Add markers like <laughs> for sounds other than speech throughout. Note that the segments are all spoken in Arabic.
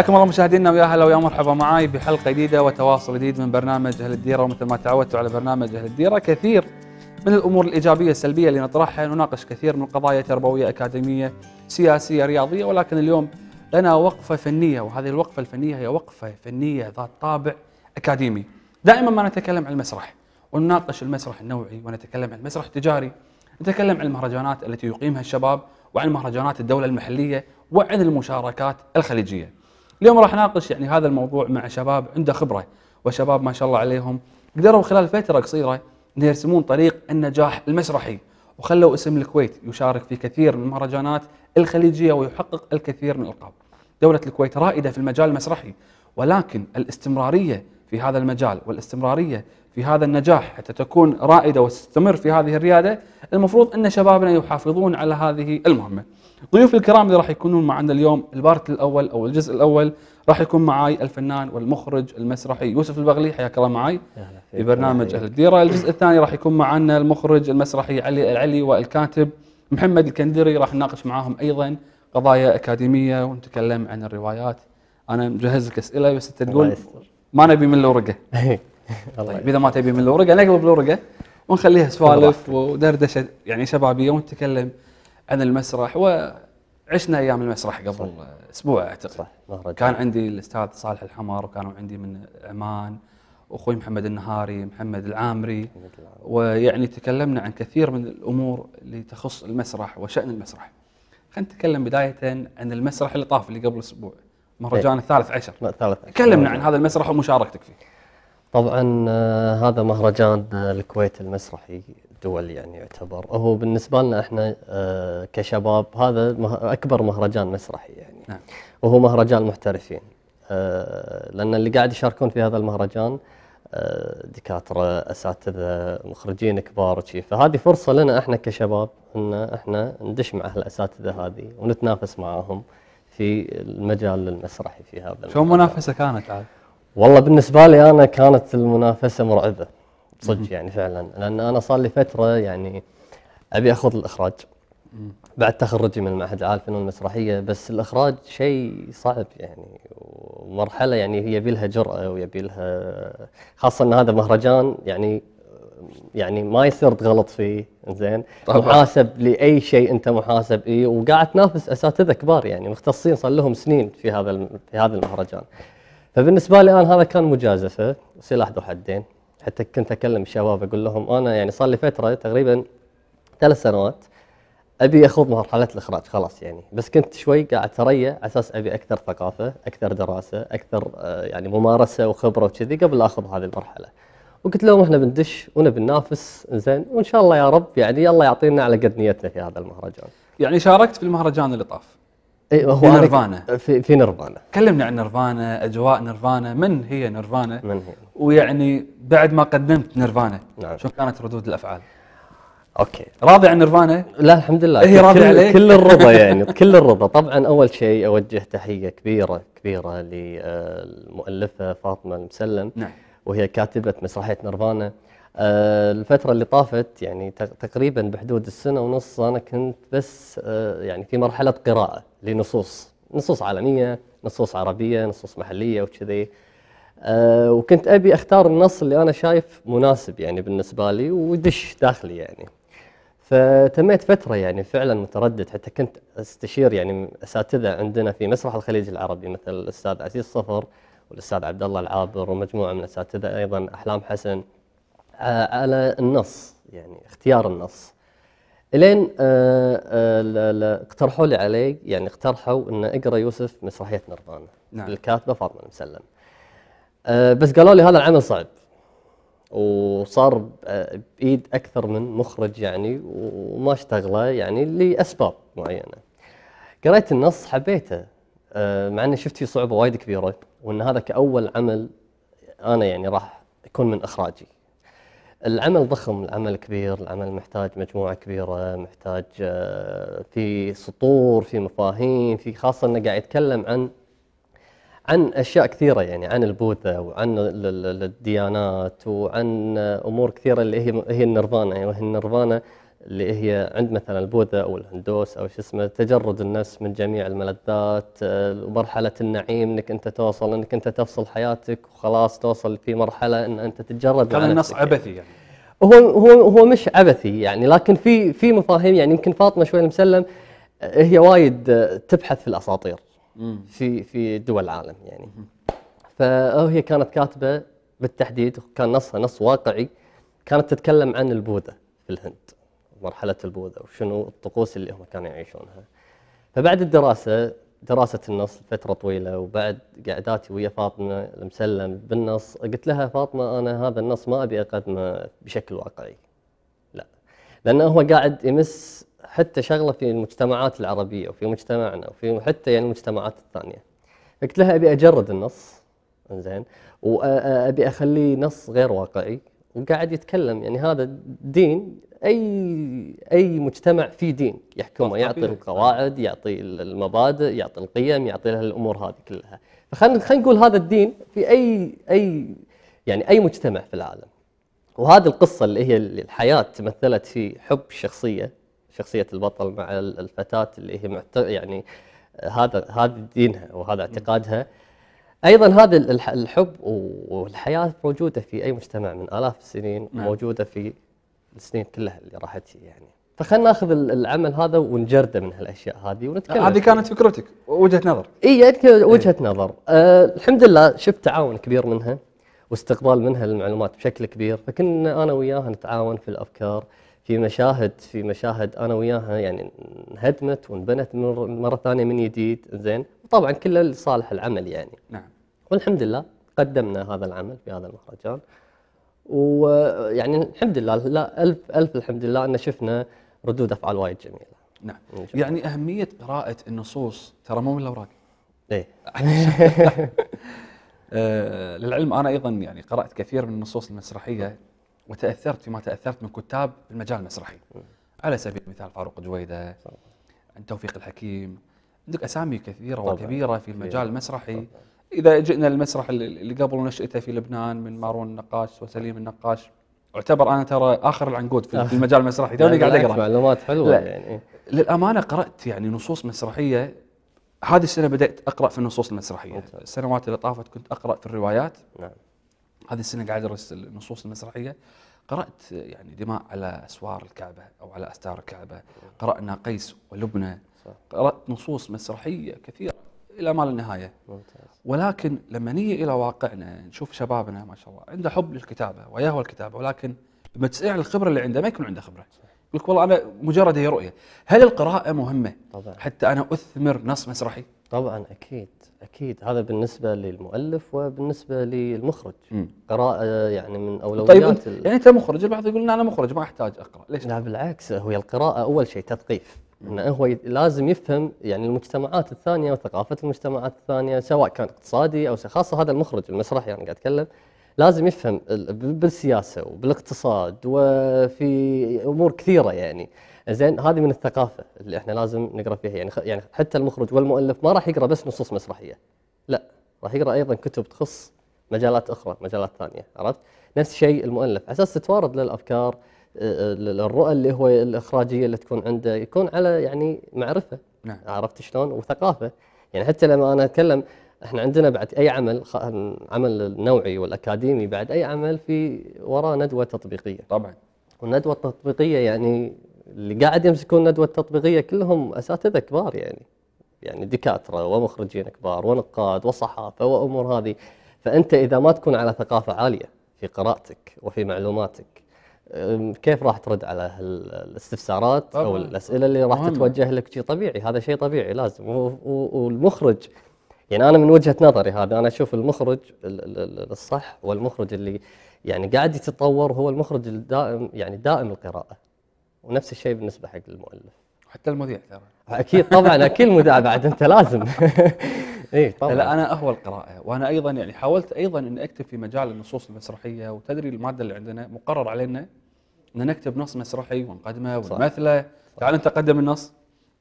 حياكم الله مشاهدينا ويا هلا ويا مرحبا معاي بحلقه جديده وتواصل جديد من برنامج اهل الديره ومثل ما تعودتوا على برنامج اهل الديره كثير من الامور الايجابيه السلبيه اللي نطرحها نناقش كثير من قضايا تربويه اكاديميه سياسيه رياضيه ولكن اليوم لنا وقفه فنيه وهذه الوقفه الفنيه هي وقفه فنيه ذات طابع اكاديمي دائما ما نتكلم عن المسرح ونناقش المسرح النوعي ونتكلم عن المسرح التجاري نتكلم عن المهرجانات التي يقيمها الشباب وعن مهرجانات الدوله المحليه وعن المشاركات الخليجيه اليوم راح ناقش يعني هذا الموضوع مع شباب عنده خبره وشباب ما شاء الله عليهم قدروا خلال فتره قصيره ان يرسمون طريق النجاح المسرحي وخلوا اسم الكويت يشارك في كثير من المهرجانات الخليجيه ويحقق الكثير من الالقاب. دوله الكويت رائده في المجال المسرحي ولكن الاستمراريه في هذا المجال والاستمراريه في هذا النجاح حتى تكون رائده وتستمر في هذه الرياده المفروض ان شبابنا يحافظون على هذه المهمه. ضيوف الكرام اللي راح يكونون معنا اليوم البارت الاول او الجزء الاول راح يكون معي الفنان والمخرج المسرحي يوسف البغلي حياك الله معي في برنامج اهل الديره، الجزء الثاني راح يكون معنا المخرج المسرحي علي العلي والكاتب محمد الكندري راح نناقش معاهم ايضا قضايا اكاديميه ونتكلم عن الروايات انا مجهز لك اسئله بس انت تقول ما نبي من الورقه <laughs> طيب اذا ما تبي من الورقه نقلب الورقه ونخليها سوالف ودردشه يعني شبابيه ونتكلم عن المسرح وعشنا ايام المسرح قبل صح. اسبوع اعتقد صح. كان عندي الاستاذ صالح الحمر وكانوا عندي من عمان واخوي محمد النهاري محمد العامري ويعني تكلمنا عن كثير من الامور اللي تخص المسرح وشان المسرح خلينا نتكلم بدايه عن المسرح اللي طاف اللي قبل اسبوع مهرجان إيه. الثالث عشر تكلمنا عن هذا المسرح ومشاركتك فيه طبعا آه، هذا مهرجان الكويت المسرحي الدول يعني يعتبر هو بالنسبه لنا احنا آه، كشباب هذا اكبر مهرجان مسرحي يعني نعم. وهو مهرجان محترفين آه، لان اللي قاعد يشاركون في هذا المهرجان آه، دكاتره اساتذه مخرجين كبار وشي فهذه فرصه لنا احنا كشباب ان احنا ندش مع الاساتذه هذه ونتنافس معاهم في المجال المسرحي في هذا شو المنافسه كانت عاد؟ والله بالنسبه لي انا كانت المنافسه مرعبه صدق يعني فعلا لان انا صار لي فتره يعني ابي اخذ الاخراج بعد تخرجي من المعهد العالي للفنون المسرحيه بس الاخراج شيء صعب يعني ومرحله يعني يبي لها جراه ويبي لها خاصه ان هذا مهرجان يعني يعني ما يصير تغلط فيه زين محاسب لاي شيء انت محاسب اي وقاعد تنافس اساتذه كبار يعني مختصين صار لهم سنين في هذا في هذا المهرجان فبالنسبه لي انا هذا كان مجازفه سلاح ذو حدين حتى كنت اكلم الشباب اقول لهم انا يعني صار لي فتره تقريبا ثلاث سنوات ابي اخوض مرحله الاخراج خلاص يعني بس كنت شوي قاعد اتريا على اساس ابي اكثر ثقافه اكثر دراسه اكثر آه، يعني ممارسه وخبره وكذي قبل اخذ هذه المرحله وقلت لهم احنا بندش ونبي ننافس زين وان شاء الله يا رب يعني الله يعطينا على قد نيتنا في هذا المهرجان يعني شاركت في المهرجان اللي طاف ايوه هو نيرفانا في, في نيرفانا كلمنا عن نيرفانا اجواء نيرفانا من هي نيرفانا من هي ويعني بعد ما قدمت نيرفانا نعم. شو كانت ردود الافعال اوكي راضي عن نيرفانا لا الحمد لله هي إيه، راضي كل, عليك؟ كل الرضا <laughs> يعني كل الرضا طبعا اول شيء اوجه تحيه كبيره كبيره للمؤلفه آه، فاطمه المسلم نعم. وهي كاتبه مسرحيه نيرفانا آه، الفترة اللي طافت يعني تقريبا بحدود السنة ونص أنا كنت بس آه، يعني في مرحلة قراءة لنصوص نصوص عالميه نصوص عربيه نصوص محليه وكذي أه وكنت ابي اختار النص اللي انا شايف مناسب يعني بالنسبه لي ودش داخلي يعني فتميت فتره يعني فعلا متردد حتى كنت استشير يعني اساتذه عندنا في مسرح الخليج العربي مثل الاستاذ عزيز صفر والاستاذ عبد الله العابر ومجموعه من الاساتذه ايضا احلام حسن آه، على النص يعني اختيار النص الين آه، آه، اقترحوا لي علي يعني اقترحوا ان اقرا يوسف مسرحيه نرفان نعم. للكاتبه فاطمه المسلم آه، بس قالوا لي هذا العمل صعب وصار بايد اكثر من مخرج يعني وما اشتغله يعني لاسباب معينه قريت النص حبيته مع اني شفت فيه صعوبه وايد كبيره وان هذا كاول عمل انا يعني راح يكون من اخراجي العمل ضخم العمل كبير العمل محتاج مجموعة كبيرة محتاج آه، في سطور في مفاهيم في خاصة أنه قاعد يتكلم عن عن اشياء كثيره يعني عن البوذا وعن الديانات وعن آه، امور كثيره اللي هي هي النيرفانا يعني، وهي النيرفانا اللي هي عند مثلا البوذا او الهندوس او شو اسمه تجرد النفس من جميع الملذات آه، ومرحله النعيم انك انت توصل انك انت تفصل حياتك وخلاص توصل في مرحله ان انت تتجرد كان النص يعني. عبثي يعني هو هو هو مش عبثي يعني لكن في في مفاهيم يعني يمكن فاطمه شوي المسلم آه، هي وايد آه، تبحث في الاساطير في في دول العالم يعني فهي كانت كاتبه بالتحديد كان نصها نص واقعي كانت تتكلم عن البوذا في الهند مرحله البوذا وشنو الطقوس اللي هم كانوا يعيشونها فبعد الدراسه دراسه النص فترة طويله وبعد قعداتي ويا فاطمه المسلم بالنص قلت لها فاطمه انا هذا النص ما ابي اقدمه بشكل واقعي لا لانه هو قاعد يمس حتى شغله في المجتمعات العربيه وفي مجتمعنا وفي حتى يعني المجتمعات الثانيه قلت لها ابي اجرد النص زين وابي اخليه نص غير واقعي وقاعد يعني يتكلم يعني هذا دين اي اي مجتمع فيه دين يحكمه يعطي القواعد يعطي المبادئ يعطي القيم يعطي الامور هذه كلها فخلينا خلينا نقول هذا الدين في اي اي يعني اي مجتمع في العالم وهذه القصه اللي هي الحياه تمثلت في حب الشخصيه شخصيه البطل مع الفتاه اللي هي يعني هذا هذا دينها وهذا اعتقادها ايضا هذا الحب والحياه موجوده في اي مجتمع من الاف السنين نعم. موجوده في السنين كلها اللي راحت يعني فخلنا ناخذ العمل هذا ونجرده من هالاشياء هذه ونتكلم هذه كانت فكرتك وجهه نظر اي يعني وجهه إيه. نظر آه الحمد لله شفت تعاون كبير منها واستقبال منها للمعلومات بشكل كبير فكنا انا وياها نتعاون في الافكار في مشاهد في مشاهد انا وياها يعني انهدمت وانبنت مره ثانيه من جديد زين طبعا كله لصالح العمل يعني نعم والحمد لله قدمنا هذا العمل في هذا المهرجان ويعني الحمد لله لا الف الف الحمد لله ان شفنا ردود افعال وايد جميله نعم يعني اهميه قراءه النصوص ترى مو من الاوراق ايه <laughs> آه، للعلم انا ايضا يعني قرات كثير من النصوص المسرحيه وتاثرت فيما تاثرت من كتاب المجال المسرحي على سبيل المثال فاروق جويده عن توفيق الحكيم عندك اسامي كثيره طبعًا. وكبيره في المجال المسرحي اذا جئنا للمسرح اللي قبل نشأته في لبنان من مارون النقاش وسليم النقاش اعتبر انا ترى اخر العنقود في <laughs> المجال المسرحي توني قاعد اقرا معلومات حلوه لا. يعني للامانه قرات يعني نصوص مسرحيه هذه السنه بدات اقرا في النصوص المسرحيه ممتاز. السنوات اللي طافت كنت اقرا في الروايات نعم هذه السنه قاعد ادرس النصوص المسرحيه قرات يعني دماء على اسوار الكعبه او على استار الكعبه نعم. قرانا قيس ولبنى قرأت نصوص مسرحية كثيرة إلى ما لا نهاية ممتاز. ولكن لما نيجي إلى واقعنا نشوف شبابنا ما شاء الله عنده حب للكتابة ويهوى الكتابة ولكن لما تسأل الخبرة اللي عنده ما يكون عنده خبرة يقول والله أنا مجرد هي رؤية هل القراءة مهمة طبعا. حتى أنا أثمر نص مسرحي طبعا أكيد أكيد هذا بالنسبة للمؤلف وبالنسبة للمخرج م. قراءة يعني من أولويات طيب يعني أنت مخرج البعض يقول أنا مخرج ما أحتاج أقرأ ليش لا بالعكس هو القراءة أول شيء تثقيف ان هو لازم يفهم يعني المجتمعات الثانيه وثقافه المجتمعات الثانيه سواء كان اقتصادي او خاصه هذا المخرج المسرحي يعني قاعد اتكلم لازم يفهم بالسياسه وبالاقتصاد وفي امور كثيره يعني زين هذه من الثقافه اللي احنا لازم نقرا فيها يعني يعني حتى المخرج والمؤلف ما راح يقرا بس نصوص مسرحيه لا راح يقرا ايضا كتب تخص مجالات اخرى مجالات ثانيه عرفت نفس الشيء المؤلف على اساس تتوارد للافكار الرؤى اللي هو الاخراجيه اللي تكون عنده يكون على يعني معرفه نعم. عرفت شلون وثقافه يعني حتى لما انا اتكلم احنا عندنا بعد اي عمل عمل النوعي والاكاديمي بعد اي عمل في وراه ندوه تطبيقيه طبعا والندوه التطبيقيه يعني اللي قاعد يمسكون الندوه التطبيقيه كلهم اساتذه كبار يعني يعني دكاتره ومخرجين كبار ونقاد وصحافه وامور هذه فانت اذا ما تكون على ثقافه عاليه في قراءتك وفي معلوماتك كيف راح ترد على الاستفسارات او الاسئله اللي راح تتوجه لك شيء طبيعي هذا شيء طبيعي لازم والمخرج يعني انا من وجهه نظري هذا انا اشوف المخرج الصح والمخرج اللي يعني قاعد يتطور هو المخرج الدائم يعني دائم القراءه ونفس الشيء بالنسبه حق المؤلف حتى المذيع ترى اكيد طبعا اكيد المذيع بعد انت لازم <laughs> اي طبعا لا انا اهوى القراءه وانا ايضا يعني حاولت ايضا اني اكتب في مجال النصوص المسرحيه وتدري الماده اللي عندنا مقرر علينا ان نكتب نص مسرحي ونقدمه ونمثله تعال انت قدم النص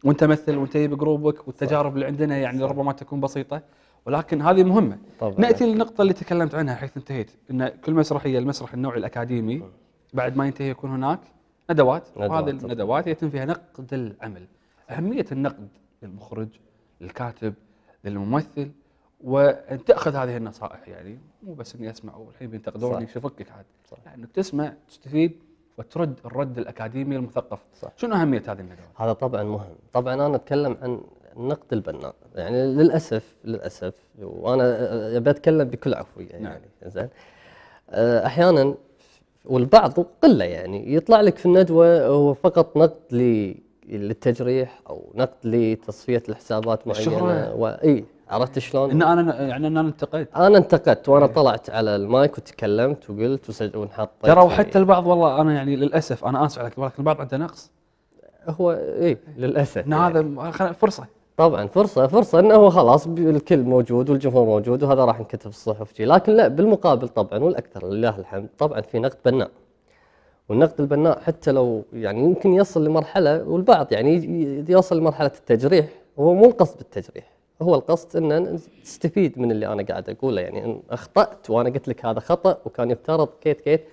وانت مثل وانت بجروبك والتجارب صح. اللي عندنا يعني ربما تكون بسيطه ولكن هذه مهمه طبعا. ناتي للنقطه اللي تكلمت عنها حيث انتهيت ان كل مسرحيه المسرح النوعي الاكاديمي بعد ما ينتهي يكون هناك ندوات وهذه الندوات يتم فيها نقد العمل اهميه النقد للمخرج للكاتب للممثل وان تاخذ هذه النصائح يعني مو بس اني اسمع والحين بينتقدوني شو فكك عاد انك تسمع تستفيد وترد الرد الاكاديمي المثقف صح. شنو اهميه هذه الندوات هذا طبعا مهم طبعا انا اتكلم عن النقد البناء يعني للاسف للاسف وانا بتكلم بكل عفويه يعني نعم. زين آه، احيانا والبعض قله يعني يطلع لك في الندوه هو فقط نقد للتجريح او نقد لتصفيه الحسابات معينه واي عرفت شلون؟ ان انا يعني ان انا انتقدت انا انتقدت وانا إيه. طلعت على المايك وتكلمت وقلت ونحطيت ترى إيه. وحتى البعض والله انا يعني للاسف انا اسف عليك ولكن البعض عنده نقص هو اي للاسف ان يعني. هذا فرصه طبعا فرصه فرصه انه هو خلاص الكل موجود والجمهور موجود وهذا راح ينكتب الصحف لكن لا بالمقابل طبعا والاكثر لله الحمد طبعا في نقد بناء والنقد البناء حتى لو يعني يمكن يصل لمرحله والبعض يعني يوصل لمرحله التجريح هو مو القصد بالتجريح هو القصد ان تستفيد من اللي انا قاعد اقوله يعني ان اخطات وانا قلت لك هذا خطا وكان يفترض كيت كيت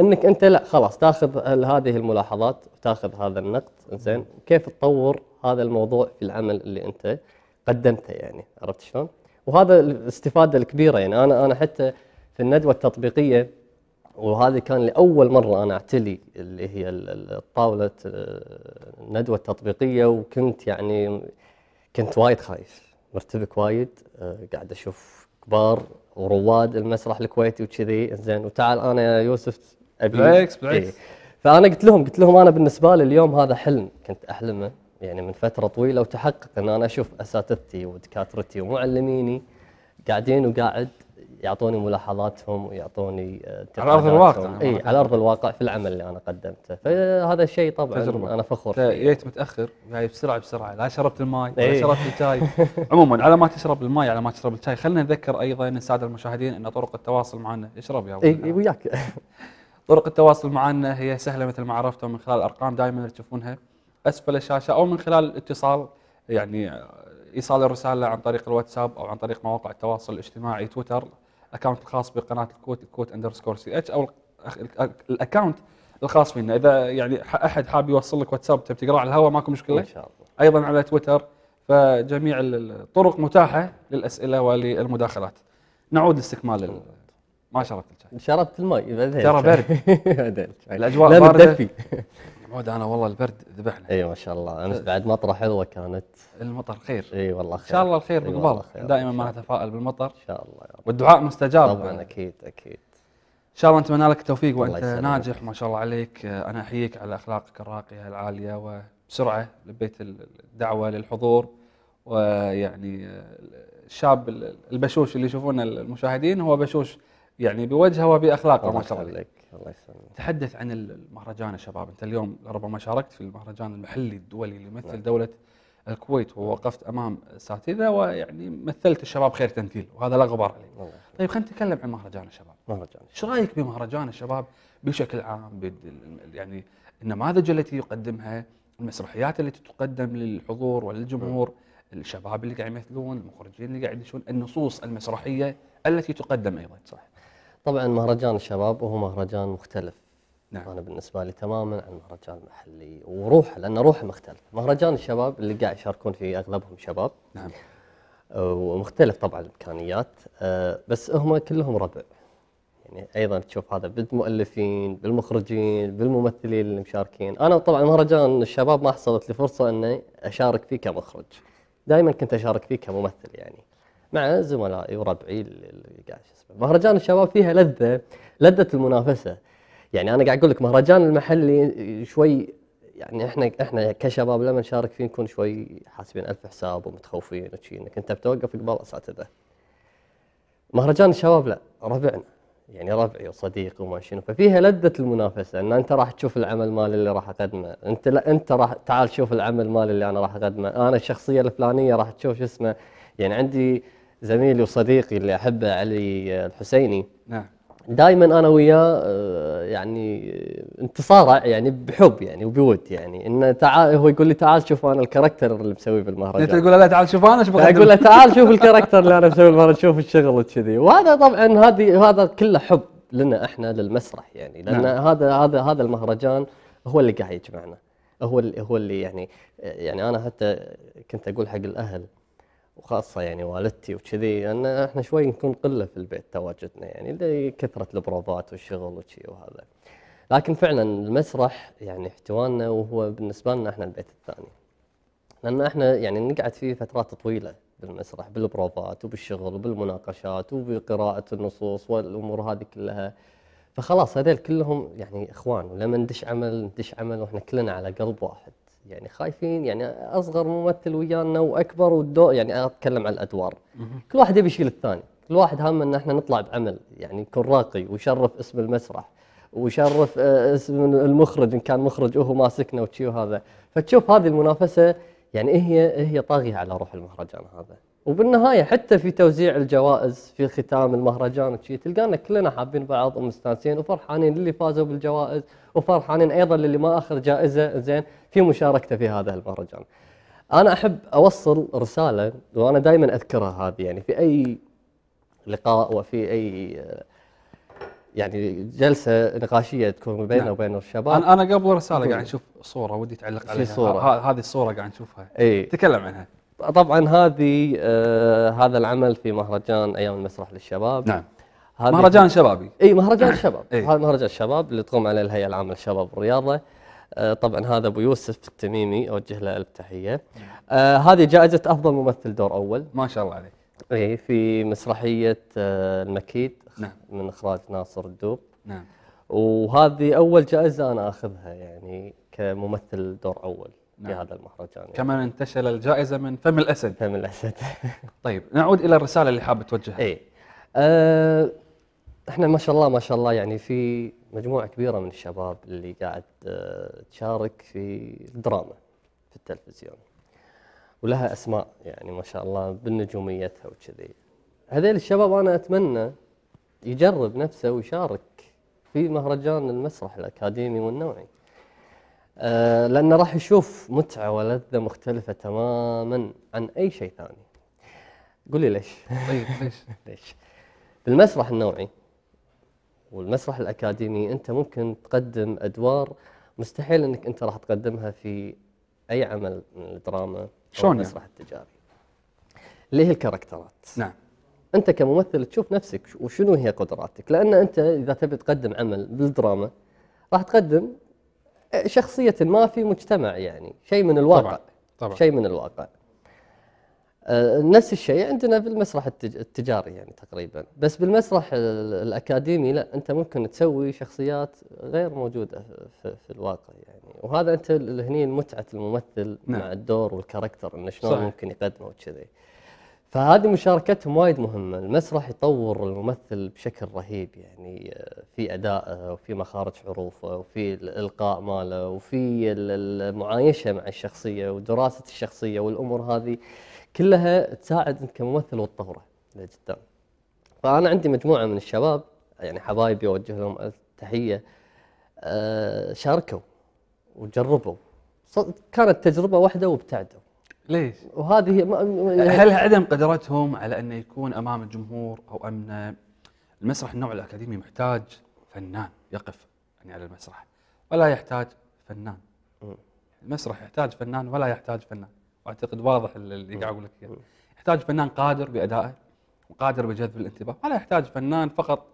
انك انت لا خلاص تاخذ هذه الملاحظات وتاخذ هذا النقد زين كيف تطور هذا الموضوع في العمل اللي انت قدمته يعني عرفت شلون؟ وهذا الاستفاده الكبيره يعني انا انا حتى في الندوه التطبيقيه وهذه كان لاول مره انا اعتلي اللي هي طاوله آه، الندوه التطبيقيه وكنت يعني كنت وايد خايف مرتبك وايد آه، قاعد اشوف كبار ورواد المسرح الكويتي وكذي زين وتعال انا يا يوسف ابي بالعكس بالعكس إيه. فانا قلت لهم قلت لهم انا بالنسبه لي اليوم هذا حلم كنت احلمه يعني من فتره طويله وتحقق ان انا اشوف اساتذتي ودكاترتي ومعلميني قاعدين وقاعد يعطوني ملاحظاتهم ويعطوني آه، على ارض الواقع اي على ارض الواقع في العمل اللي انا قدمته فهذا الشيء طبعا تجربة. انا فخور فيه جيت متاخر جاي يعني بسرعه بسرعه لا شربت الماي ولا إيه. شربت الشاي <laughs> عموما على ما تشرب الماي على ما تشرب الشاي خلينا نذكر ايضا الساده المشاهدين ان طرق التواصل معنا اشرب يا اي وياك <laughs> طرق التواصل معنا هي سهله مثل ما عرفتوا من خلال الارقام دائما تشوفونها اسفل الشاشه او من خلال الاتصال يعني آه، ايصال الرساله عن طريق الواتساب او عن طريق مواقع التواصل الاجتماعي تويتر الاكونت الخاص بقناه الكوت الكوت اندرسكور سي اتش او الاكونت الخاص فينا اذا يعني احد حاب يوصل لك واتساب تبي تقرا على الهواء ماكو مشكله ان شاء الله ايضا على تويتر فجميع الطرق متاحه للاسئله وللمداخلات نعود لاستكمال ما شربت الشاي شربت الماء ترى برد <laughs> الاجواء بارده محمود انا والله البرد ذبحنا اي ما شاء الله امس بعد مطره حلوه كانت المطر خير اي والله خير ان شاء الله الخير بالقبال دائما ما نتفائل بالمطر ان شاء الله يا رب والدعاء مستجاب طبعا اكيد اكيد ان شاء الله نتمنى لك التوفيق وانت ناجح ما شاء الله عليك انا احييك على اخلاقك الراقيه العاليه وبسرعه لبيت الدعوه للحضور ويعني الشاب البشوش اللي يشوفونه المشاهدين هو بشوش يعني بوجهه وباخلاقه ما شاء الله عليك الله يسلمك تحدث عن المهرجان يا شباب انت اليوم ربما شاركت في المهرجان المحلي الدولي اللي يمثل نعم. دوله الكويت ووقفت امام اساتذه ويعني مثلت الشباب خير تمثيل وهذا لا غبار عليه. طيب خلينا نتكلم عن مهرجان الشباب. مهرجان ايش رايك بمهرجان الشباب بشكل عام يعني النماذج التي يقدمها المسرحيات التي تقدم للحضور وللجمهور نعم. الشباب اللي قاعد يمثلون المخرجين اللي قاعد يدشون النصوص المسرحيه التي تقدم ايضا صح طبعا مهرجان الشباب هو مهرجان مختلف نعم. انا بالنسبه لي تماما عن المهرجان المحلي وروحه لان روحه مختلف مهرجان الشباب اللي قاعد يشاركون فيه اغلبهم شباب نعم آه، ومختلف طبعا الامكانيات آه، بس هم كلهم ربع يعني ايضا تشوف هذا بالمؤلفين بالمخرجين بالممثلين اللي مشاركين انا طبعا مهرجان الشباب ما حصلت لي فرصه اني اشارك فيه كمخرج دائما كنت اشارك فيه كممثل يعني مع زملائي وربعي اللي قاعد شو اسمه مهرجان الشباب فيها لذه لذه المنافسه يعني انا قاعد اقول لك مهرجان المحلي شوي يعني احنا احنا كشباب لما نشارك فيه نكون شوي حاسبين الف حساب ومتخوفين وشي انك انت بتوقف قبال اساتذه. مهرجان الشباب لا ربعنا يعني ربعي وصديقي وما شنو ففيها لذه المنافسه ان انت راح تشوف العمل مال اللي راح اقدمه، انت لا انت راح تعال شوف العمل مال اللي انا راح اقدمه، انا الشخصيه الفلانيه راح تشوف شو اسمه يعني عندي زميلي وصديقي اللي احبه علي الحسيني نعم دائما انا وياه آه، يعني آه، انتصارع يعني بحب يعني وبود يعني انه تعال هو يقول لي تعال شوف انا الكاركتر اللي مسويه بالمهرجان انت تقول له تعال شوف انا شوف اقول له تعال شوف الكاركتر اللي انا مسويه بالمهرجان شوف الشغل كذي وهذا طبعا هذه هذا كله حب لنا احنا للمسرح يعني لان نعم. هذا هذا هذا المهرجان هو اللي قاعد يجمعنا هو اللي هو اللي يعني يعني انا حتى كنت اقول حق الاهل وخاصه يعني والدتي وكذي ان احنا شوي نكون قله في البيت تواجدنا يعني لكثره البروفات والشغل وشي وهذا. لكن فعلا المسرح يعني احتوانا وهو بالنسبه لنا احنا البيت الثاني. لان احنا يعني نقعد فيه فترات طويله بالمسرح بالبروفات وبالشغل وبالمناقشات وبقراءه النصوص والامور هذه كلها. فخلاص هذول كلهم يعني اخوان ولما ندش عمل ندش عمل واحنا كلنا على قلب واحد. يعني خايفين يعني اصغر ممثل ويانا واكبر والدور يعني اتكلم عن الادوار كل واحد يبي يشيل الثاني كل واحد هم ان احنا نطلع بعمل يعني يكون راقي ويشرف اسم المسرح ويشرف آه، اسم المخرج ان كان مخرج وهو ماسكنا وشي وهذا فتشوف هذه المنافسه يعني هي هي طاغيه على روح المهرجان هذا وبالنهايه حتى في توزيع الجوائز في ختام المهرجان وشي تلقانا كلنا حابين بعض ومستانسين وفرحانين للي فازوا بالجوائز وفرحانين ايضا للي ما اخذ جائزه زين في مشاركته في هذا المهرجان. انا احب اوصل رساله وانا دائما اذكرها هذه يعني في اي لقاء وفي اي يعني جلسه نقاشيه تكون بيننا نعم. وبين الشباب انا قبل رساله قاعد نشوف صوره ودي تعلق عليها صوره هذه الصوره قاعد نشوفها اي تكلم عنها طبعا هذه آه هذا العمل في مهرجان ايام المسرح للشباب نعم مهرجان شبابي اي مهرجان الشباب <coughs> أي. هذا مهرجان الشباب اللي تقوم عليه الهيئه العامه للشباب والرياضه آه طبعا هذا ابو يوسف التميمي اوجه له الف تحيه آه هذه جائزه افضل ممثل دور اول ما شاء الله عليك اي في مسرحيه آه المكيد نعم. من اخراج ناصر الدوب نعم وهذه اول جائزه انا اخذها يعني كممثل دور اول نعم. في هذا المهرجان يعني. كمان انتشل الجائزه من فم الاسد فم الاسد <laughs> طيب نعود الى الرساله اللي حابب توجهها اي أه احنا ما شاء الله ما شاء الله يعني في مجموعه كبيره من الشباب اللي قاعد آه، تشارك في الدراما في التلفزيون ولها اسماء يعني ما شاء الله بنجوميتها وكذي هذيل الشباب انا اتمنى يجرب نفسه ويشارك في مهرجان المسرح الاكاديمي والنوعي آه، لأنه راح يشوف متعة ولذة مختلفة تماما عن أي شيء ثاني قولي ليش طيب ليش <laughs> ليش بالمسرح النوعي والمسرح الأكاديمي أنت ممكن تقدم أدوار مستحيل أنك أنت راح تقدمها في أي عمل من الدراما شلون يعني؟ المسرح التجاري اللي هي الكاركترات نعم انت كممثل تشوف نفسك وشنو هي قدراتك لان انت اذا تبي تقدم عمل بالدراما راح تقدم شخصية ما في مجتمع يعني شيء من الواقع طبعا. طبعا. شيء من الواقع آه، نفس الشيء عندنا في المسرح التجاري يعني تقريبا بس بالمسرح الأكاديمي لا أنت ممكن تسوي شخصيات غير موجودة في الواقع يعني وهذا أنت هني متعة الممثل نعم. مع الدور والكاركتر انه شلون ممكن يقدمه وكذي فهذه مشاركتهم وايد مهمه، المسرح يطور الممثل بشكل رهيب يعني آه، في ادائه وفي مخارج حروفه وفي الالقاء ماله وفي المعايشه مع الشخصيه ودراسه الشخصيه والامور هذه كلها تساعد انت كممثل وتطوره لقدام. فانا عندي مجموعه من الشباب يعني حبايبي اوجه لهم التحيه آه، شاركوا وجربوا كانت تجربه واحده وابتعدوا ليش؟ وهذه ما يعني هل عدم قدرتهم على انه يكون امام الجمهور او ان المسرح النوع الاكاديمي محتاج فنان يقف يعني على المسرح ولا يحتاج فنان المسرح يحتاج فنان ولا يحتاج فنان واعتقد واضح اللي قاعد اقول لك اياه يحتاج فنان قادر بادائه وقادر بجذب الانتباه ولا يحتاج فنان فقط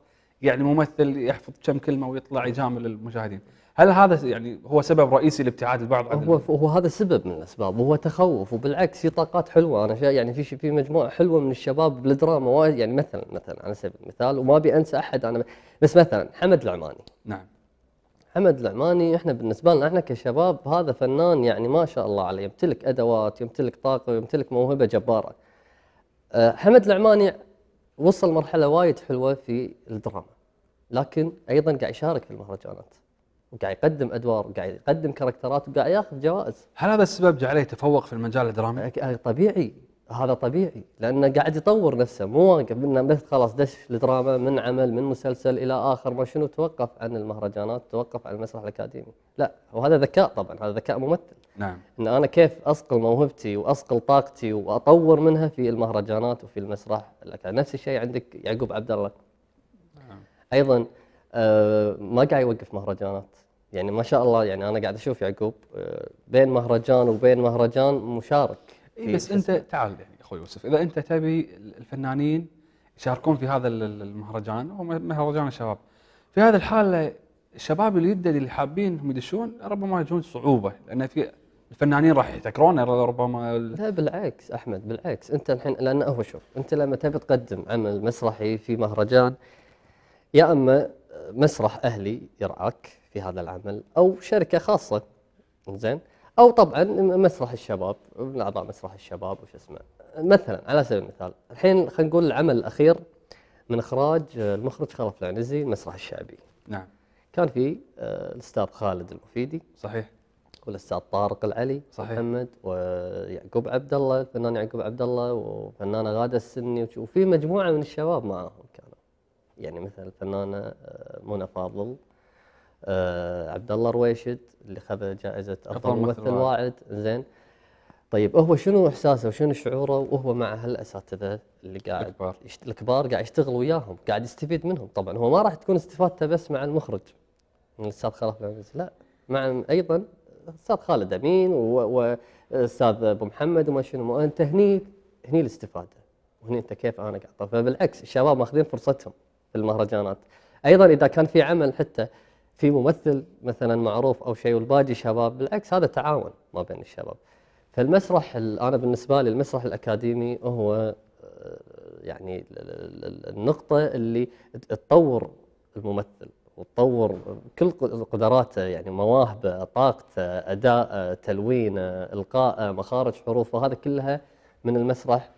يعني ممثل يحفظ كم كلمه ويطلع يجامل المشاهدين هل هذا يعني هو سبب رئيسي لابتعاد البعض عن هو هو هذا سبب من الاسباب وهو تخوف وبالعكس في طاقات حلوه انا يعني في في مجموعه حلوه من الشباب بالدراما يعني مثلا مثلا على سبيل المثال وما ابي انسى احد انا بس مثلا حمد العماني نعم حمد العماني احنا بالنسبه لنا احنا كشباب هذا فنان يعني ما شاء الله عليه يمتلك ادوات يمتلك طاقه ويمتلك موهبه جباره أه، حمد العماني وصل مرحله وايد حلوه في الدراما لكن ايضا قاعد يشارك في المهرجانات وقاعد يقدم ادوار وقاعد يقدم كاركترات وقاعد ياخذ جوائز هل هذا السبب جعله يتفوق في المجال الدرامي؟ طبيعي هذا طبيعي لانه قاعد يطور نفسه مو واقف انه بس خلاص دش الدراما من عمل من مسلسل الى اخر ما شنو توقف عن المهرجانات توقف عن المسرح الاكاديمي لا وهذا ذكاء طبعا هذا ذكاء ممثل نعم ان انا كيف اصقل موهبتي واصقل طاقتي واطور منها في المهرجانات وفي المسرح الاكاديمي نفس الشيء عندك يعقوب عبد الله نعم. ايضا آه، ما قاعد يوقف مهرجانات يعني ما شاء الله يعني انا قاعد اشوف يعقوب آه، بين مهرجان وبين مهرجان مشارك اي بس انت تعال يعني اخوي يوسف اذا انت تبي الفنانين يشاركون في هذا المهرجان هو مهرجان الشباب في هذه الحاله الشباب اللي الجدد اللي حابين انهم يدشون ربما يجون صعوبه لان في الفنانين راح يحتكرون ربما لا بالعكس احمد بالعكس انت الحين لان هو شوف انت لما تبي تقدم عمل مسرحي في مهرجان يا اما مسرح اهلي يرعاك في هذا العمل او شركه خاصه زين او طبعا مسرح الشباب من اعضاء مسرح الشباب وش اسمه مثلا على سبيل المثال الحين خلينا نقول العمل الاخير من اخراج آه، المخرج خلف العنزي المسرح الشعبي نعم كان في آه، الاستاذ خالد المفيدي صحيح والاستاذ طارق العلي صحيح محمد ويعقوب عبد الله الفنان يعقوب عبد الله وفنانه غاده السني وفي مجموعه من الشباب معاهم كان يعني مثل الفنانه آه، منى فاضل آه، عبد الله رويشد اللي خذ جائزه افضل ممثل واعد زين طيب هو شنو احساسه وشنو شعوره وهو مع هالاساتذه اللي قاعد الكبار, الكبار قاعد يشتغل وياهم قاعد يستفيد منهم طبعا هو ما راح تكون استفادته بس مع المخرج من الاستاذ خلف العزيز لا مع ايضا الاستاذ خالد امين والاستاذ ابو محمد وما شنو انت هني هني الاستفاده وهني انت كيف انا قاعد فبالعكس الشباب ماخذين فرصتهم في المهرجانات ايضا اذا كان في عمل حتى في ممثل مثلا معروف او شيء والباقي شباب بالعكس هذا تعاون ما بين الشباب فالمسرح انا بالنسبه لي المسرح الاكاديمي هو آه، يعني النقطه اللي تطور الممثل وتطور كل قدراته يعني مواهبه طاقته اداءه تلوينه القائه مخارج حروفه هذا كلها من المسرح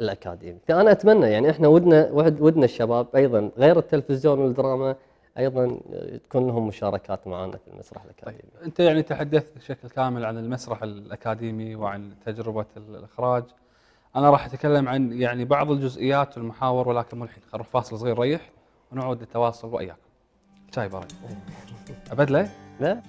الاكاديمي، فانا اتمنى يعني احنا ودنا ودنا الشباب ايضا غير التلفزيون والدراما ايضا تكون لهم مشاركات معنا في المسرح طيب، الاكاديمي. طيب. انت يعني تحدثت بشكل كامل عن المسرح الاكاديمي وعن تجربه الاخراج. انا راح اتكلم عن يعني بعض الجزئيات والمحاور ولكن مو الحين، نروح فاصل صغير ريح ونعود للتواصل واياكم. شاي بارد. <laughs> ابدله؟ لا.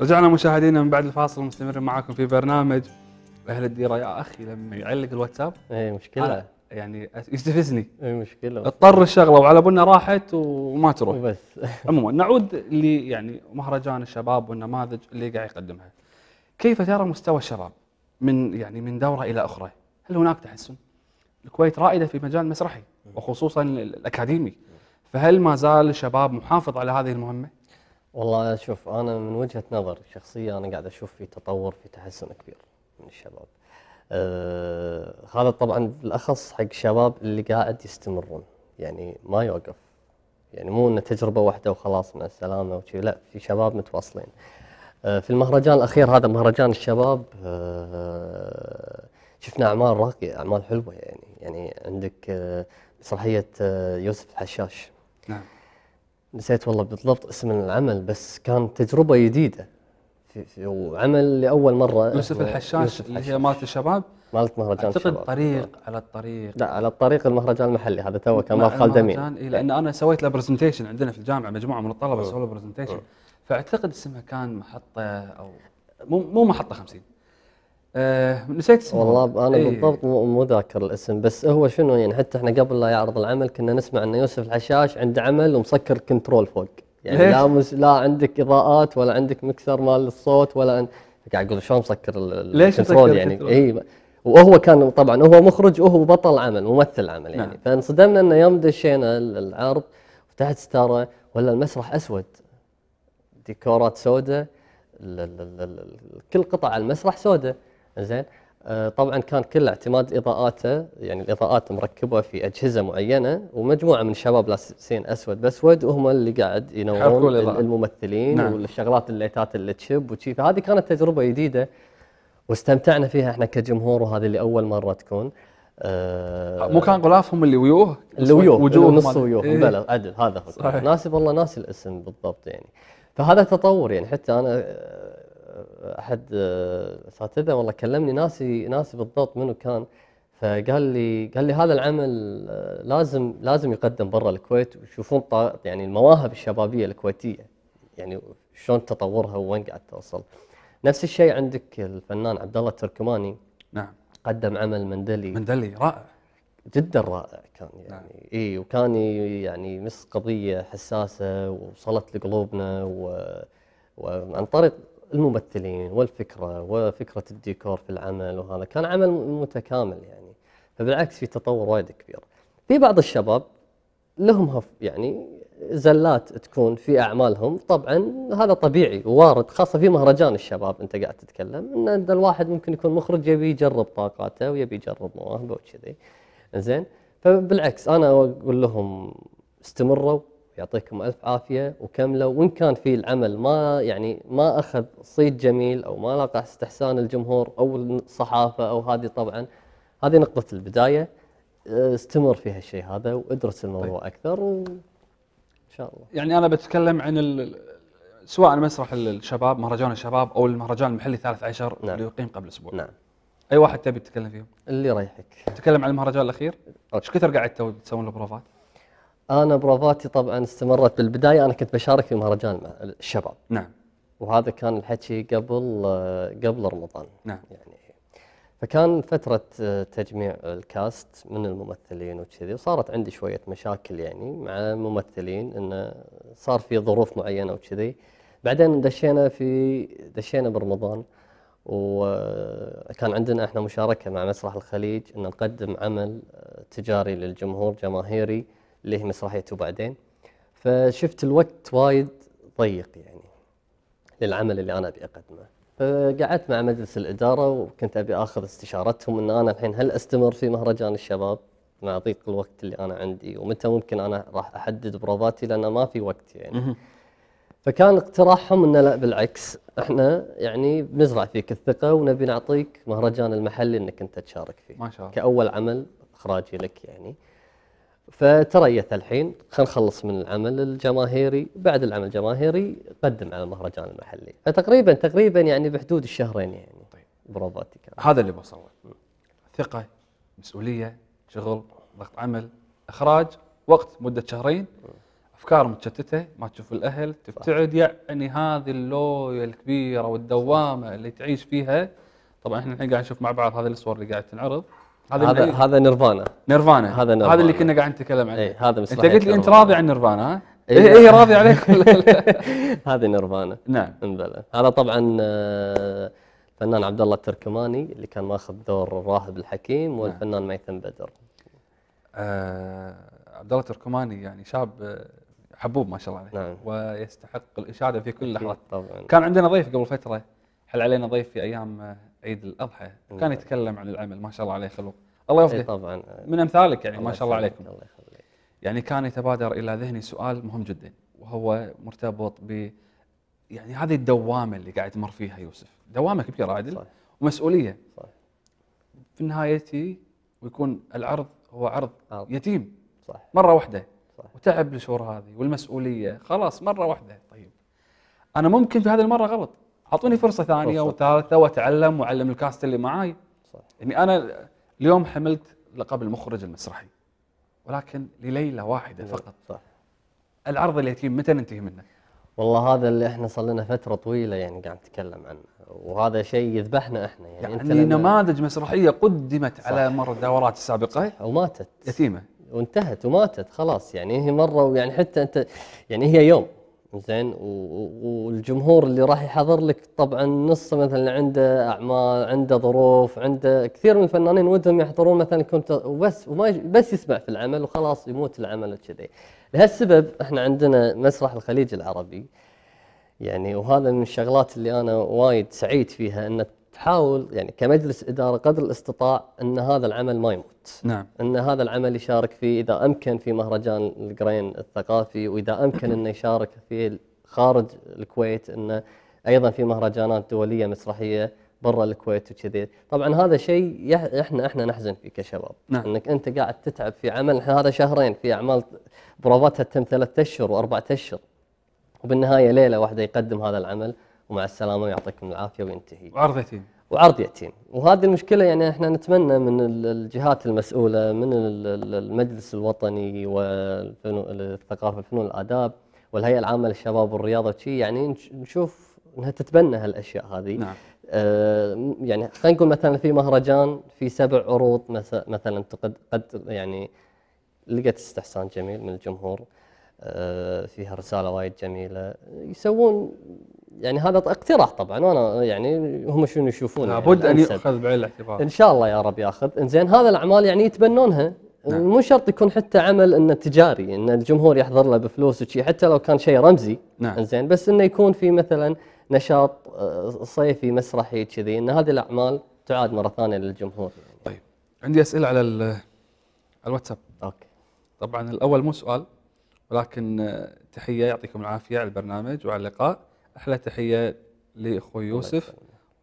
رجعنا مشاهدينا من بعد الفاصل مستمر معاكم في برنامج اهل الديره يا اخي لما يعلق الواتساب اي مشكله يعني يستفزني اي مشكله اضطر الشغله وعلى بنا راحت وما تروح بس <laughs> عموما نعود ل يعني مهرجان الشباب والنماذج اللي قاعد يقدمها كيف ترى مستوى الشباب من يعني من دوره الى اخرى هل هناك تحسن الكويت رائده في مجال المسرحي وخصوصا الاكاديمي فهل ما زال الشباب محافظ على هذه المهمه والله شوف انا من وجهه نظر شخصيه انا قاعد اشوف في تطور في تحسن كبير من الشباب. آه هذا طبعا بالاخص حق الشباب اللي قاعد يستمرون يعني ما يوقف يعني مو انه تجربه واحده وخلاص مع السلامه وشي لا في شباب متواصلين. آه في المهرجان الاخير هذا مهرجان الشباب آه شفنا اعمال راقيه اعمال حلوه يعني يعني عندك آه، مسرحيه آه، يوسف الحشاش. نعم. نسيت والله بالضبط اسم العمل بس كان تجربه جديده في في وعمل لاول مره يوسف الحشاش يوسف اللي هي مالت الشباب مالت مهرجان اعتقد الشباب. طريق على الطريق لا على الطريق المهرجان المحلي هذا تو كان مال خالد امين لان انا سويت له برزنتيشن عندنا في الجامعه مجموعه من الطلبه سووا له برزنتيشن فاعتقد اسمها كان محطه او مو مو محطه 50 آه نسيت اسمه والله انا ايه بالضبط مو ذاكر الاسم بس هو شنو يعني حتى احنا قبل لا يعرض العمل كنا نسمع ان يوسف الحشاش عنده عمل ومسكر كنترول فوق يعني إيه. لا مس... لا عندك اضاءات ولا عندك مكسر مال الصوت ولا أن... قاعد اقول شلون مسكر ليش مسكر يعني اي وهو كان طبعا هو مخرج وهو بطل عمل ممثل عمل يعني نعم. فانصدمنا انه يوم دشينا العرض فتحت ستاره ولا المسرح اسود ديكورات سوداء كل قطع المسرح سوداء زين آه، طبعا كان كل اعتماد اضاءاته يعني الاضاءات مركبه في اجهزه معينه ومجموعه من الشباب لابسين اسود باسود وهم اللي قاعد ينورون الممثلين نعم. والشغلات الليتات اللي تشب وشي فهذه كانت تجربه جديده واستمتعنا فيها احنا كجمهور وهذه اللي اول مره تكون آه مو كان غلافهم اللي ويوه اللي ويوه وجوه نص ويوه إيه؟ بلى عدل هذا هو ناسي والله ناسي الاسم بالضبط يعني فهذا تطور يعني حتى انا آه، احد آه، اساتذه والله كلمني ناسي ناسي بالضبط منو كان فقال لي قال لي هذا العمل آه، لازم لازم يقدم برا الكويت ويشوفون يعني المواهب الشبابيه الكويتيه يعني شلون تطورها وين قاعد توصل. نفس الشيء عندك الفنان عبد الله التركماني نعم قدم عمل مندلي مندلي رائع جدا رائع كان يعني نعم. اي وكان يعني مس قضيه حساسه ووصلت لقلوبنا و وعن طريق الممثلين والفكره وفكره الديكور في العمل وهذا كان عمل متكامل يعني فبالعكس في تطور وايد كبير في بعض الشباب لهم هف يعني زلات تكون في اعمالهم طبعا هذا طبيعي ووارد خاصه في مهرجان الشباب انت قاعد تتكلم ان الواحد ممكن يكون مخرج يبي يجرب طاقاته ويبي يجرب مواهبه وكذي زين فبالعكس انا اقول لهم استمروا يعطيكم ألف عافية وكملوا وإن كان في العمل ما يعني ما أخذ صيت جميل أو ما لاقى استحسان الجمهور أو الصحافة أو هذه طبعا هذه نقطة البداية آه، استمر في هالشيء هذا وادرس الموضوع طيب. أكثر وإن شاء الله يعني أنا بتكلم عن ال... سواء مسرح الشباب مهرجان الشباب أو المهرجان المحلي 13 نعم. اللي يقيم قبل أسبوع نعم أي واحد تبي تتكلم فيهم؟ اللي يريحك تتكلم عن المهرجان الأخير؟ ايش كثر قاعد تسوون له بروفات؟ انا برافاتي طبعا استمرت بالبدايه انا كنت بشارك في مهرجان مع الشباب نعم وهذا كان الحكي قبل قبل رمضان نعم يعني فكان فترة آه، تجميع الكاست من الممثلين وكذي وصارت عندي شوية مشاكل يعني مع الممثلين انه صار في ظروف معينة وكذي بعدين دشينا في دشينا برمضان وكان آه، عندنا احنا مشاركة مع مسرح الخليج ان نقدم عمل آه، تجاري للجمهور جماهيري اللي هي مسرحيته بعدين فشفت الوقت وايد ضيق يعني للعمل اللي انا ابي اقدمه فقعدت مع مجلس الاداره وكنت ابي اخذ استشارتهم ان انا الحين هل استمر في مهرجان الشباب مع ضيق الوقت اللي انا عندي ومتى ممكن انا راح احدد بروفاتي لان ما في وقت يعني فكان اقتراحهم انه لا بالعكس احنا يعني بنزرع فيك الثقه ونبي نعطيك مهرجان المحلي انك انت تشارك فيه ما شاء الله كاول عمل اخراجي لك يعني فتريث الحين خلينا نخلص من العمل الجماهيري بعد العمل الجماهيري قدم على المهرجان المحلي فتقريبا تقريبا يعني بحدود الشهرين يعني طيب بروفاتي هذا اللي بوصل ثقه مسؤوليه شغل ضغط عمل اخراج وقت مده شهرين افكار متشتته ما تشوف الاهل تبتعد يعني هذه اللوية الكبيره والدوامه اللي تعيش فيها طبعا احنا الحين قاعد نشوف مع بعض هذه الصور اللي قاعد تنعرض هذا هذا, هذا نيرفانا نيرفانا هذا نيرفانا هذا اللي كنا قاعد نتكلم عنه اي هذا انت قلت لي انت راضي عن نيرفانا ها؟ اي إيه، إيه، راضي عليك <laughs> هذه نيرفانا نعم انبلى هذا طبعا الفنان آه، عبد الله التركماني اللي كان ماخذ دور الراهب الحكيم نعم. والفنان نعم. ميثم بدر آه عبد الله التركماني يعني شاب آه، حبوب ما شاء الله عليه نعم. ويستحق الاشاده في كل لحظه طبعا كان عندنا ضيف قبل فتره حل علينا ضيف في ايام آه، عيد الاضحى كان يتكلم عن العمل ما شاء الله عليه خلوق الله يوفقه إيه طبعا من امثالك يعني ما شاء الله عليكم الله يخليك يعني كان يتبادر الى ذهني سؤال مهم جدا وهو مرتبط ب يعني هذه الدوامه اللي قاعد تمر فيها يوسف دوامه كبيره عادل صح. ومسؤوليه صح. في نهايتي ويكون العرض هو عرض عرض يتيم صح مره واحده صح وتعب الشهور هذه والمسؤوليه خلاص مره واحده طيب انا ممكن في هذه المره غلط اعطوني فرصه ثانيه وثالثه واتعلم واعلم الكاست اللي معاي صح يعني انا اليوم حملت لقب المخرج المسرحي ولكن لليله واحده فقط صح العرض اللي يتم متى ننتهي منه؟ والله هذا اللي احنا صار لنا فتره طويله يعني قاعد نتكلم عنه وهذا شيء يذبحنا احنا يعني, يعني انت نماذج مسرحيه قدمت صح. على مر الدورات السابقه وماتت يتيمه وانتهت وماتت خلاص يعني هي مره ويعني حتى انت يعني هي يوم زين والجمهور اللي راح يحضر لك طبعا نص مثلا عنده اعمال عنده ظروف عنده كثير من الفنانين ودهم يحضرون مثلا كنت وبس وما بس يسمع في العمل وخلاص يموت العمل وكذي لهالسبب احنا عندنا مسرح الخليج العربي يعني وهذا من الشغلات اللي انا وايد سعيد فيها ان تحاول يعني كمجلس اداره قدر الاستطاع ان هذا العمل ما يموت. نعم. ان هذا العمل يشارك فيه اذا امكن في مهرجان الجرين الثقافي واذا امكن انه يشارك في خارج الكويت انه ايضا في مهرجانات دوليه مسرحيه برا الكويت وكذي، طبعا هذا شيء احنا احنا نحزن فيه كشباب نعم. انك انت قاعد تتعب في عمل احنا هذا شهرين في اعمال بروفاتها تتم ثلاثة اشهر واربعة اشهر وبالنهايه ليله واحده يقدم هذا العمل ومع السلامه ويعطيكم العافيه وينتهي. وعرض يتيم. وعرض يتيم، وهذه المشكله يعني احنا نتمنى من الجهات المسؤوله من المجلس الوطني والثقافه الفنون والاداب والهيئه العامه للشباب والرياضه شيء يعني نشوف انها تتبنى هالاشياء هذه. نعم. آه، يعني خلينا نقول مثلا في مهرجان في سبع عروض مثلا قد قد يعني لقيت استحسان جميل من الجمهور آه، فيها رساله وايد جميله يسوون يعني هذا اقتراح طبعا وانا يعني هم شنو يشوفون يعني، لابد يعني ان يؤخذ بعين الاعتبار ان شاء الله يا رب ياخذ انزين هذا الاعمال يعني يتبنونها نعم. مو شرط يكون حتى عمل انه تجاري ان الجمهور يحضر له بفلوس وشي حتى لو كان شيء رمزي نعم. انزين بس انه يكون في مثلا نشاط آه، صيفي مسرحي كذي ان هذه الاعمال تعاد مره ثانيه للجمهور يعني. طيب عندي اسئله على الواتساب اوكي طبعا الاول مو سؤال ولكن آه، تحيه يعطيكم العافيه على البرنامج وعلى اللقاء أحلى تحية لأخوي يوسف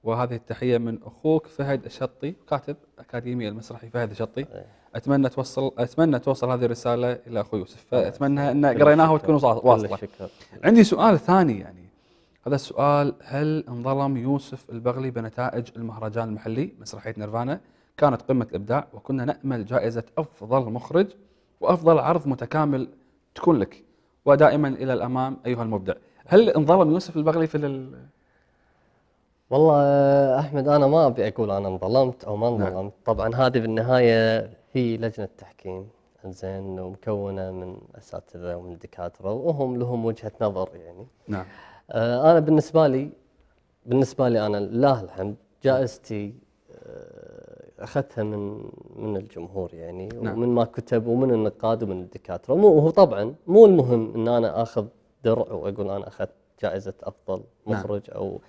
وهذه التحية من أخوك فهد الشطي كاتب أكاديمي المسرحي فهد الشطي إيه. أتمنى توصل أتمنى توصل هذه الرسالة إلى أخوي يوسف فأتمنى أن قريناها وتكون واصلة عندي سؤال ثاني يعني هذا السؤال هل انظلم يوسف البغلي بنتائج المهرجان المحلي مسرحية نيرفانا كانت قمة الإبداع وكنا نأمل جائزة أفضل مخرج وأفضل عرض متكامل تكون لك ودائما إلى الأمام أيها المبدع هل انظلم يوسف البغلي في لل... والله آه، احمد انا ما ابي اقول انا انظلمت او ما نعم. انظلمت نعم. طبعا هذه بالنهايه هي لجنه تحكيم زين ومكونه من اساتذه ومن دكاتره وهم لهم وجهه نظر يعني نعم آه انا بالنسبه لي بالنسبه لي انا لله الحمد جائزتي آه اخذتها من من الجمهور يعني نعم. ومن ما كتب ومن النقاد ومن الدكاتره مو وهو طبعا مو المهم ان انا اخذ درع واقول انا اخذت جائزه افضل نعم. مخرج نعم. او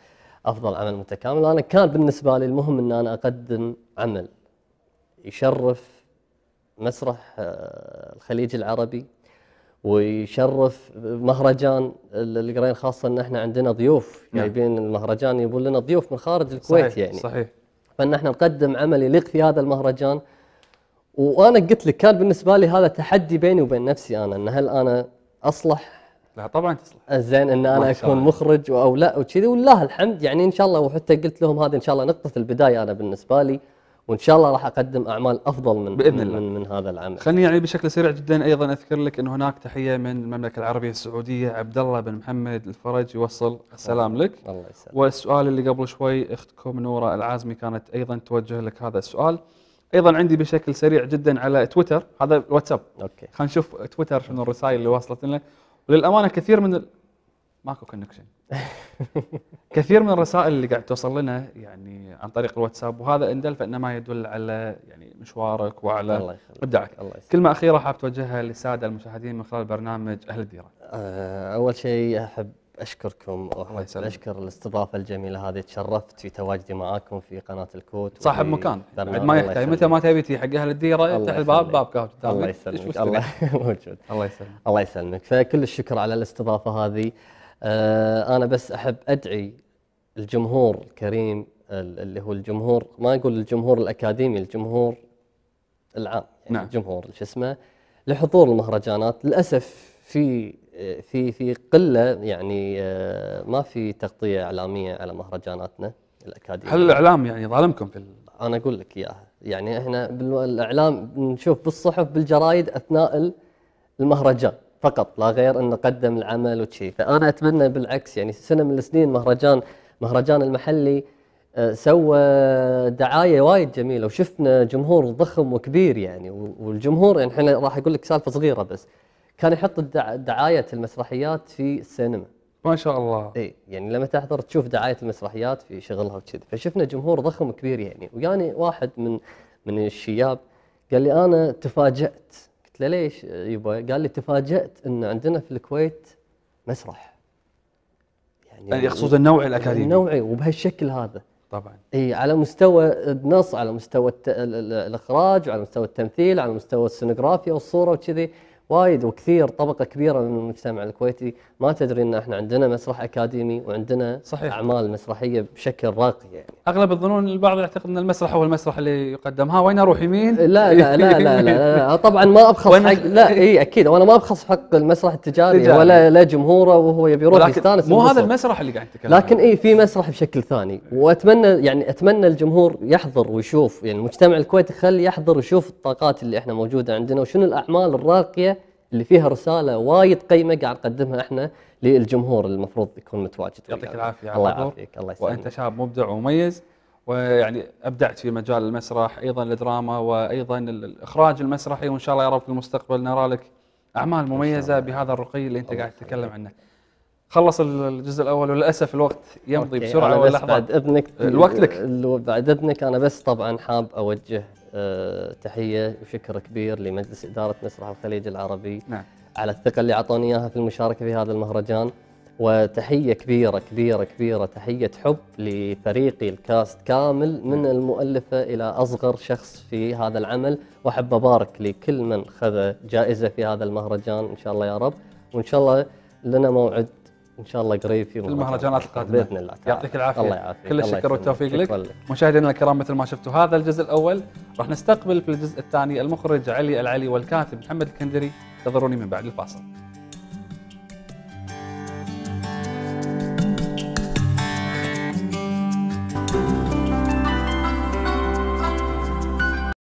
افضل عمل متكامل انا كان بالنسبه لي المهم ان انا اقدم عمل يشرف مسرح آه، الخليج العربي ويشرف مهرجان القرين خاصه ان احنا عندنا ضيوف نعم. جايبين نعم. المهرجان يبون لنا ضيوف من خارج الكويت صحيح يعني صحيح فان احنا نقدم عمل يليق في هذا المهرجان وانا قلت لك كان بالنسبه لي هذا تحدي بيني وبين نفسي انا ان هل انا اصلح لا طبعا تصلح زين ان انا اكون مخرج او لا وكذي والله الحمد يعني ان شاء الله وحتى قلت لهم هذه ان شاء الله نقطه البدايه انا بالنسبه لي وان شاء الله راح اقدم اعمال افضل من باذن من الله من, من هذا العمل. خليني يعني بشكل سريع جدا ايضا اذكر لك ان هناك تحيه من المملكه العربيه السعوديه عبد الله بن محمد الفرج يوصل السلام لك. الله يسلمك. والسؤال اللي قبل شوي اختكم نوره العازمي كانت ايضا توجه لك هذا السؤال. ايضا عندي بشكل سريع جدا على تويتر هذا الواتساب. اوكي. خلينا نشوف تويتر شنو الرسائل اللي وصلت لنا للامانه كثير من ال... ماكو كونكشن <laughs> كثير من الرسائل اللي قاعد توصل لنا يعني عن طريق الواتساب وهذا اندل فانما يدل على يعني مشوارك وعلى الله ابداعك الله يخلق. كلمه اخيره حاب توجهها للساده المشاهدين من خلال برنامج اهل الديره. آه، اول شيء احب اشكركم الله يسلمك اشكر الاستضافه الجميله هذه تشرفت في تواجدي معاكم في قناه الكوت صاحب مكان بعد ما يحتاج متى ما تبي تجي حق اهل الديره افتح الباب باب كاف الله يسلمك الله <laughs> موجود الله يسلمك الله يسلمك فكل الشكر على الاستضافه هذه آه انا بس احب ادعي الجمهور الكريم اللي هو الجمهور ما اقول الجمهور الاكاديمي الجمهور العام يعني نعم. الجمهور شو اسمه لحضور المهرجانات للاسف في في في قله يعني آه، ما في تغطيه اعلاميه على مهرجاناتنا الاكاديميه هل الاعلام يعني ظالمكم في انا اقول لك اياها يعني احنا الاعلام نشوف بالصحف بالجرايد اثناء المهرجان فقط لا غير انه قدم العمل وشي فانا اتمنى بالعكس يعني سنه من السنين مهرجان مهرجان المحلي آه، سوى دعايه وايد جميله وشفنا جمهور ضخم وكبير يعني والجمهور يعني احنا راح اقول لك سالفه صغيره بس كان يحط دعايه المسرحيات في السينما ما شاء الله اي يعني لما تحضر تشوف دعايه المسرحيات في شغلها وكذا فشفنا جمهور ضخم كبير يعني وياني واحد من من الشياب قال لي انا تفاجات قلت له ليش يبا قال لي تفاجات ان عندنا في الكويت مسرح يعني, يعني يقصد النوعي الاكاديمي النوعي وبهالشكل هذا طبعا اي على مستوى النص على مستوى الاخراج وعلى مستوى التمثيل على مستوى السينوغرافيا والصوره وكذي وايد وكثير طبقه كبيره من المجتمع الكويتي ما تدري ان احنا عندنا مسرح اكاديمي وعندنا صحيح. اعمال مسرحيه بشكل راقي يعني اغلب الظنون البعض يعتقد ان المسرح هو المسرح اللي يقدم ها وين اروح يمين لا لا لا لا, لا, لا, لا <laughs> طبعا ما ابخص حق لا اي اكيد وانا ما ابخص حق المسرح التجاري تجاري. ولا لا جمهوره وهو يبي يروح يستانس مو هذا المسرح اللي قاعد تتكلم لكن اي في مسرح بشكل ثاني واتمنى يعني اتمنى الجمهور يحضر ويشوف يعني المجتمع الكويتي خلي يحضر ويشوف الطاقات اللي احنا موجوده عندنا وشنو الاعمال الراقيه اللي فيها رساله وايد قيمه قاعد نقدمها احنا للجمهور المفروض يكون متواجد يعطيك العافيه الله يعافيك الله يسلمك وانت شاب مبدع ومميز ويعني ابدعت في مجال المسرح ايضا الدراما وايضا الاخراج المسرحي وان شاء الله يا رب في المستقبل نرى لك اعمال مميزه بهذا الرقي اللي انت قاعد تتكلم عنه خلص الجزء الاول وللاسف الوقت يمضي بسرعه ولحظه بعد اذنك الوقت لك بعد اذنك انا بس طبعا حاب اوجه آه، تحيه وشكر كبير لمجلس اداره مسرح الخليج العربي نعم. على الثقه اللي اعطوني اياها في المشاركه في هذا المهرجان وتحيه كبيره كبيره كبيره تحيه حب لفريقي الكاست كامل من المؤلفه الى اصغر شخص في هذا العمل واحب ابارك لكل من خذ جائزه في هذا المهرجان ان شاء الله يا رب وان شاء الله لنا موعد ان شاء الله قريب في المهرجانات القادمه باذن الله تعالى يعطيك العافيه الله يعافيك كل الشكر والتوفيق لك مشاهدينا الكرام مثل ما شفتوا هذا الجزء الاول راح نستقبل في الجزء الثاني المخرج علي العلي والكاتب محمد الكندري انتظروني من بعد الفاصل